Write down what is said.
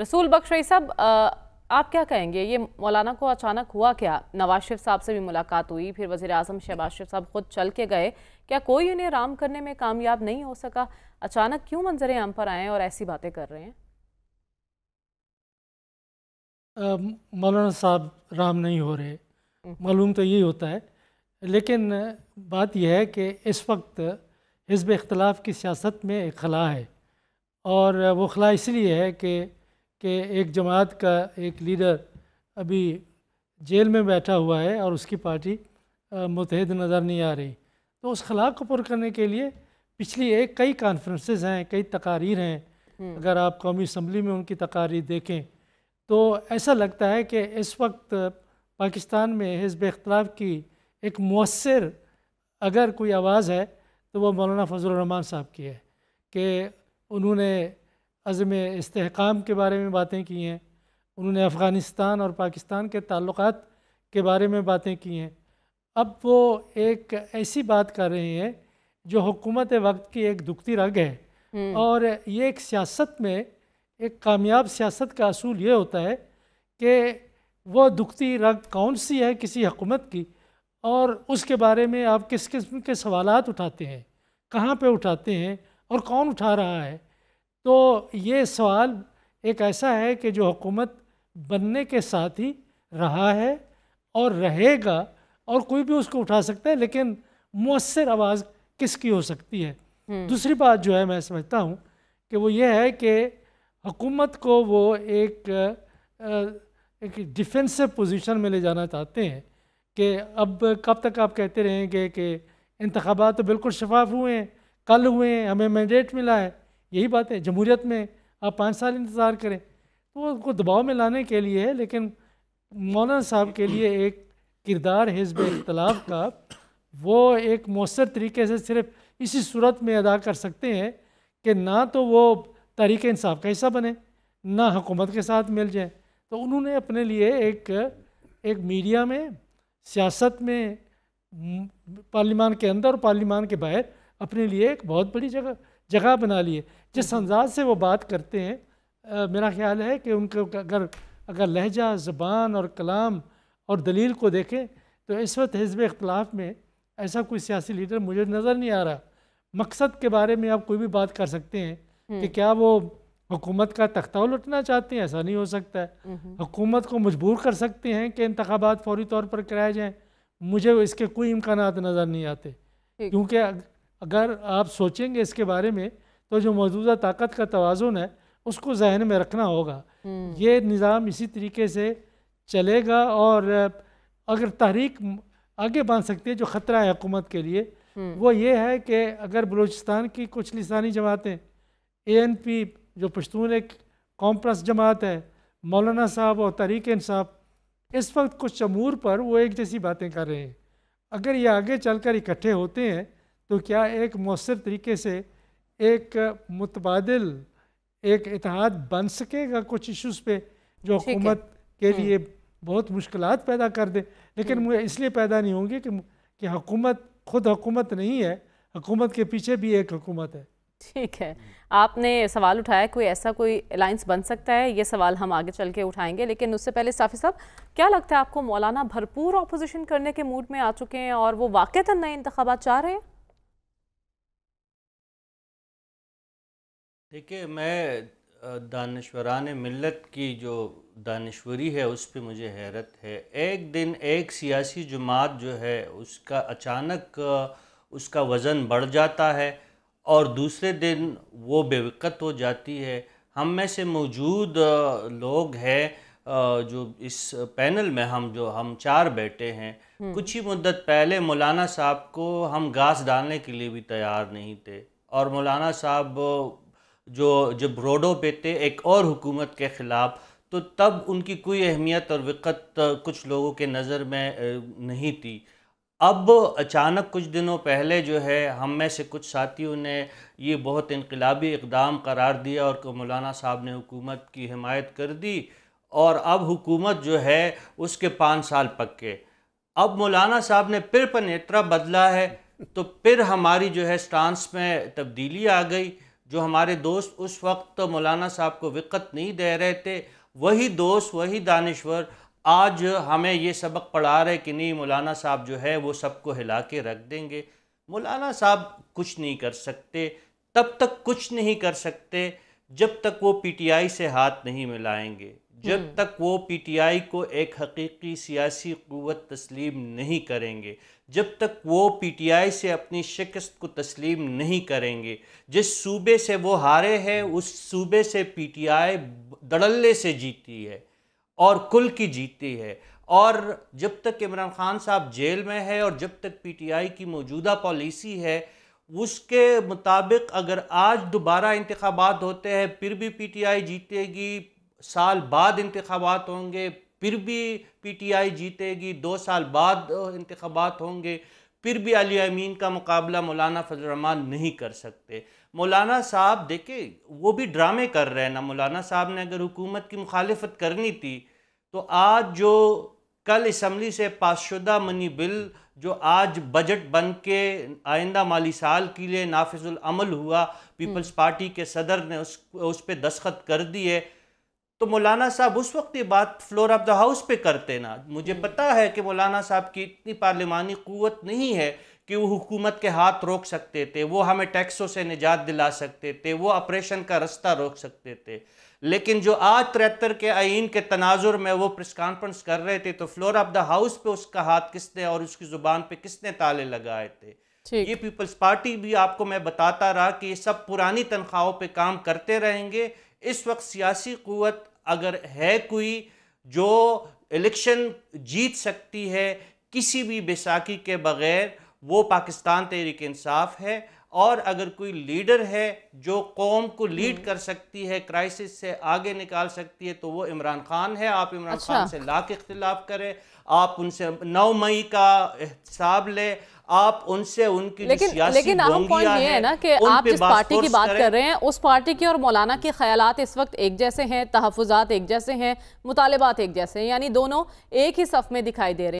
रसूल बख्श साहब आप क्या कहेंगे ये मौलाना को अचानक हुआ क्या नवाज शरीफ साहब से भी मुलाकात हुई फिर वजी अजम शहबाज शरीफ साहब खुद चल के गए क्या कोई इन्हें आराम करने में कामयाब नहीं हो सका अचानक क्यों मंजर आम पर आए और ऐसी बातें कर रहे हैं मौलाना साहब राम नहीं हो रहे हम्म। मालूम तो यही होता है लेकिन बात यह है कि इस वक्त हिजब इख्तलाफ की सियासत में एक खला है और वो खला इसलिए है कि कि एक जमात का एक लीडर अभी जेल में बैठा हुआ है और उसकी पार्टी मुतहद नज़र नहीं आ रही तो उस खला को पुर करने के लिए पिछली एक कई कॉन्फ्रेंसेस हैं कई तकारीर हैं हम्म। अगर आप कौमी असम्बली में उनकी तकारीर देखें तो ऐसा लगता है कि इस वक्त पाकिस्तान में हिजब अख्तलाफ की एक मौसर अगर कोई आवाज़ है तो वह मौलाना फजलरहमान साहब की है कि उन्होंने अज़म इसकाम के बारे में बातें की हैं उन्होंने अफ़गानिस्तान और पाकिस्तान के तल्ल के बारे में बातें की हैं अब वो एक ऐसी बात कर रहे हैं जो हुकूमत वक्त की एक दुखती रग है हम्म। और ये एक सियासत में एक कामयाब सियासत का असूल ये होता है कि वह दुखती रग कौन सी है किसी हकूमत की और उसके बारे में आप किस किस्म के सवाल उठाते हैं कहाँ पर उठाते हैं और कौन उठा रहा है तो ये सवाल एक ऐसा है कि जो हुकूमत बनने के साथ ही रहा है और रहेगा और कोई भी उसको उठा सकता है लेकिन मौसर आवाज़ किसकी हो सकती है हम्म। दूसरी बात जो है मैं समझता हूँ कि वो ये है कि हुकूमत को वो एक एक डिफेंसिव पोजीशन में ले जाना चाहते हैं कि अब कब तक आप कहते रहेंगे कि इंतबात तो बिल्कुल शफाफ हुए हैं कल हुए हैं हमें मैंडेट मिला है यही बात है जमहूरियत में आप पाँच साल इंतज़ार करें तो उनको दबाव में लाने के लिए है लेकिन मौलाना साहब के लिए एक किरदार हिजब इख्तलाफ का वो एक मौसर तरीके से सिर्फ इसी सूरत में अदा कर सकते हैं कि ना तो वो तहरीक इंसाफ का हिस्सा बने ना हुकूमत के साथ मिल जाए तो उन्होंने अपने लिए एक एक मीडिया में सियासत में पार्लिमान के अंदर और पार्लिमान के बाहर अपने लिए एक बहुत बड़ी जगह जगह बना ली है जिस हम्म। अंदाज से वो बात करते हैं आ, मेरा ख्याल है कि उनके अगर अगर लहजा ज़बान और कलाम और दलील को देखें तो इस वक्त हिजब इख्तलाफ में ऐसा कोई सियासी लीडर मुझे नज़र नहीं आ रहा मकसद के बारे में आप कोई भी बात कर सकते हैं कि हम्म। क्या वो हुकूमत का तख्ता उलटना चाहते हैं ऐसा नहीं हो सकता है हम्म। हुकूमत को मजबूर कर सकते हैं कि इंतबात फौरी तौर पर कराए जाएँ मुझे इसके कोई इम्कान नज़र नहीं आते क्योंकि अगर आप सोचेंगे इसके बारे में तो जो मौजूदा ताकत का तोज़ुन है उसको जहन में रखना होगा हम्म। ये निज़ाम इसी तरीके से चलेगा और अगर तहरीक आगे बढ़ सकती है जो ख़तरा है हुकूमत के लिए हम्म। वो ये है कि अगर बलूचिस्तान की कुछ लसानी जमातें ए एन पी जो पश्तून एक कॉम्प्रस जमात है मौलाना साहब और तहरीक इंसाफ इस वक्त कुछ अमूर पर वो एक जैसी बातें कर रहे हैं अगर ये आगे चलकर इकट्ठे होते हैं तो क्या एक मौसर तरीके से एक मुतबादल एक इतिहाद बन सकेगा कुछ इश्यूज़ पे जो हुकूमत के हम्म। लिए बहुत मुश्किल पैदा कर दे लेकिन हम्म। मुझे इसलिए पैदा नहीं होंगी कि कि हुकूमत खुद हुकूमत नहीं है हुकूमत के पीछे भी एक हुकूमत है ठीक है आपने सवाल उठाया कोई ऐसा कोई अलाइंस बन सकता है ये सवाल हम आगे चल के उठाएंगे लेकिन उससे पहले साफी साहब क्या लगता है आपको मौलाना भरपूर अपोजिशन करने के मूड में आ चुके हैं और वो वाक़ता नए इंतबात चाह रहे हैं देखिए मैं दानश्वरान मिलत की जो दानश्वरी है उस पर मुझे हैरत है एक दिन एक सियासी जमात जो है उसका अचानक उसका वज़न बढ़ जाता है और दूसरे दिन वो बेवकत हो जाती है हम में से मौजूद लोग हैं जो इस पैनल में हम जो हम चार बैठे हैं हम्म। कुछ ही मुद्दत पहले मौलाना साहब को हम घास डालने के लिए भी तैयार नहीं थे और मौलाना साहब जो जब रोडो पे थे एक और हुकूमत के ख़िलाफ़ तो तब उनकी कोई अहमियत और विकत कुछ लोगों के नज़र में नहीं थी अब अचानक कुछ दिनों पहले जो है हम में से कुछ साथियों ने ये बहुत इनकलाबी इकदाम करार दिया और मौलाना साहब ने हुकूमत की हमायत कर दी और अब हुकूमत जो है उसके पाँच साल पक्के अब मौलाना साहब ने फिर पनेत्रा बदला है तो फिर हमारी जो है स्टांस में तब्दीली आ गई जो हमारे दोस्त उस वक्त तो मौलाना साहब को विकत नहीं दे रहे थे वही दोस्त वही दानश्वर आज हमें ये सबक पढ़ा रहे कि नहीं मौलाना साहब जो है वो सबको हिला के रख देंगे मौलाना साहब कुछ नहीं कर सकते तब तक कुछ नहीं कर सकते जब तक वो पीटीआई से हाथ नहीं मिलाएंगे जब हम्म। तक वो पीटीआई को एक हकीकी सियासी क़वत तस्लीम नहीं करेंगे जब तक वो पीटीआई से अपनी शिकस्त को तस्लीम नहीं करेंगे जिस सूबे से वो हारे हैं उस सूबे से पीटीआई धड़ल्ले से जीती है और कुल की जीती है और जब तक इमरान खान साहब जेल में है और जब तक पीटीआई की मौजूदा पॉलिसी है उसके मुताबिक अगर आज दोबारा इंतबात होते हैं फिर भी पीटीआई जीतेगी साल बाद इंतबात होंगे फिर भी पी टी आई जीतेगी दो साल बाद इंतबात होंगे फिर भी अली अमीन का मुकाबला मौलाना फजलरहमान नहीं कर सकते मौलाना साहब देखे वो भी ड्रामे कर रहे हैं ना मौलाना साहब ने अगर हुकूमत की मुखालफत करनी थी तो आज जो कल इसम्बली से पासशुदा मनी बिल जो आज बजट बन के आइंदा माली साल के लिए नाफिजुलमल हुआ पीपल्स हम्म। पार्टी के सदर ने उस उस पर दस्खत कर दिए तो मौलाना साहब उस वक्त ये बात फ्लोर ऑफ द हाउस पे करते ना मुझे हम्म। पता है कि मौलाना साहब की इतनी पार्लिमानी क़वत नहीं है कि वो हुकूमत के हाथ रोक सकते थे वो हमें टैक्सों से निजात दिला सकते थे वो ऑपरेशन का रास्ता रोक सकते थे लेकिन जो आज तिहत्तर के आइन के तनाजुर में वो प्रेस कॉन्फ्रेंस कर रहे थे तो फ्लोर ऑफ द हाउस पे उसका हाथ किसने और उसकी ज़ुबान पे किसने ताले लगाए थे ये पीपल्स पार्टी भी आपको मैं बताता रहा कि ये सब पुरानी तनख्वाहों पे काम करते रहेंगे इस वक्त सियासी क़वत अगर है कोई जो इलेक्शन जीत सकती है किसी भी बैसाखी के बग़ैर वो पाकिस्तान तहरीक इंसाफ है और अगर कोई लीडर है जो कौम को लीड हम्म। कर सकती है क्राइसिस से आगे निकाल सकती है तो वो इमरान खान है आप इमरान अच्छा। खान से लाख इख्तलाफ करें आप उनसे नौ मई का हिसाब लें आप उनसे उनकी लेकिन लेकिन अहम पॉइंट ये है ना कि आप जिस पार्टी की बात कर रहे हैं उस पार्टी के और मौलाना के ख्याल इस वक्त एक जैसे हैं तहफात एक जैसे हैं मुतालबात एक जैसे हैं यानी दोनों एक ही सफ में दिखाई दे रहे हैं